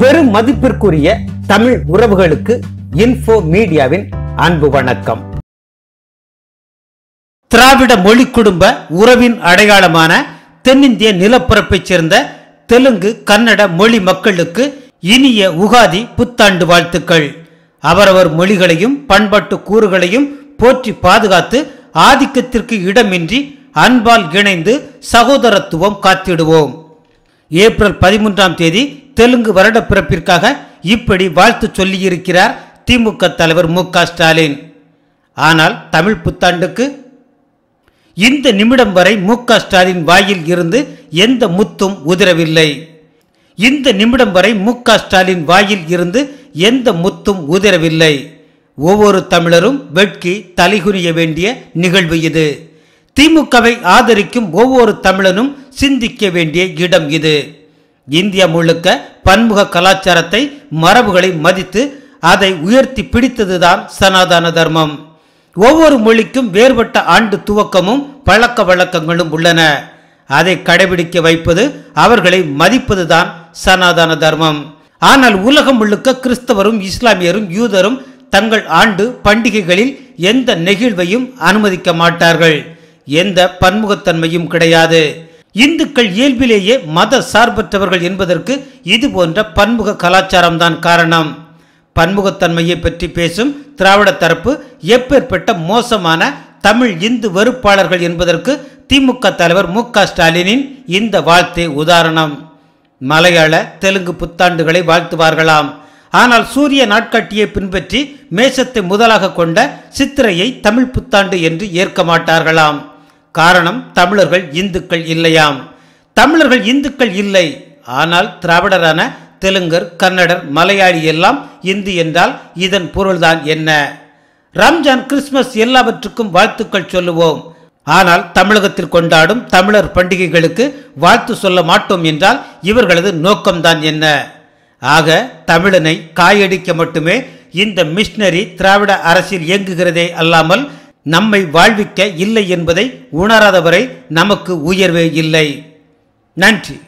பெரும் மதிப்பிற்குரிய தமிழ் உறவுகளுக்கு இன்ஃபோ மீடியாவின் அன்பு வணக்கம் திராவிட மொழி குடும்ப உறவின் அடையாளமான தென்னிந்திய நிலப்பரப்பைச் சேர்ந்த தெலுங்கு கன்னட மொழி மக்களுக்கு இனிய உகாதி புத்தாண்டு வாழ்த்துக்கள் அவரவர் மொழிகளையும் பண்பாட்டு கூறுகளையும் போற்றி பாதுகாத்து ஆதிக்கத்திற்கு இடமின்றி அன்பால் இணைந்து சகோதரத்துவம் காத்திடுவோம் ஏப்ரல் பதிமூன்றாம் தேதி தெலுங்கு வருட பிறப்பிற்காக இப்படி வாழ்த்து சொல்லியிருக்கிறார் திமுக தலைவர் மு ஸ்டாலின் ஆனால் தமிழ் புத்தாண்டுக்கு இந்த நிமிடம் வரை மு ஸ்டாலின் வாயில் இருந்து எந்த முத்தும் உதிரவில்லை இந்த நிமிடம் வரை மு ஸ்டாலின் வாயில் இருந்து எந்த முத்தும் உதிரவில்லை ஒவ்வொரு தமிழரும் வெட்கி தலைகுனிய வேண்டிய நிகழ்வு இது திமுகவை ஆதரிக்கும் ஒவ்வொரு தமிழனும் சிந்திக்க வேண்டிய இடம் இது இந்தியா முழுக்க பன்முக கலாச்சாரத்தை மரபுகளை மதித்து அதை உயர்த்தி பிடித்ததுதான் சனாதன தர்மம் ஒவ்வொரு மொழிக்கும் வேறுபட்ட ஆண்டு துவக்கமும் பழக்க வழக்கங்களும் உள்ளன அதை கடைபிடிக்க வைப்பது அவர்களை மதிப்பதுதான் சனாதன தர்மம் ஆனால் உலகம் முழுக்க கிறிஸ்தவரும் இஸ்லாமியரும் யூதரும் தங்கள் ஆண்டு பண்டிகைகளில் எந்த நெகிழ்வையும் அனுமதிக்க மாட்டார்கள் எந்த பன்முகத்தன்மையும் கிடையாது இந்துக்கள் இயல்பிலேயே மத சார்பற்றவர்கள் என்பதற்கு இது போன்ற பன்முக கலாச்சாரம்தான் காரணம் பன்முகத்தன்மையை பற்றி பேசும் திராவிட தரப்பு எப்பேற்பட்ட மோசமான தமிழ் இந்து வெறுப்பாளர்கள் என்பதற்கு திமுக தலைவர் மு ஸ்டாலினின் இந்த வாழ்த்தே உதாரணம் மலையாள தெலுங்கு புத்தாண்டுகளை வாழ்த்துவார்களாம் ஆனால் சூரிய நாட்காட்டியை பின்பற்றி மேசத்தை முதலாக கொண்ட சித்திரையை தமிழ் புத்தாண்டு என்று ஏற்க மாட்டார்களாம் காரணம் தமிழர்கள் இந்துக்கள் இல்லையாம் தமிழர்கள் இந்துக்கள் இல்லை ஆனால் திராவிடரான தெலுங்கர் கன்னடர் மலையாளி எல்லாம் இந்து என்றால் இதன் பொருள்தான் என்ன ரம்ஜான் கிறிஸ்துமஸ் எல்லாவற்றுக்கும் வாழ்த்துக்கள் சொல்லுவோம் ஆனால் தமிழகத்தில் கொண்டாடும் தமிழர் பண்டிகைகளுக்கு வாழ்த்து சொல்ல மாட்டோம் என்றால் இவர்களது நோக்கம்தான் என்ன ஆக தமிழனை காயடிக்க மட்டுமே இந்த மிஷினரி திராவிட அரசில் இயங்குகிறதே அல்லாமல் நம்மை வாழ்விக்க இல்லை என்பதை உணராதவரை நமக்கு உயர்வே இல்லை நன்றி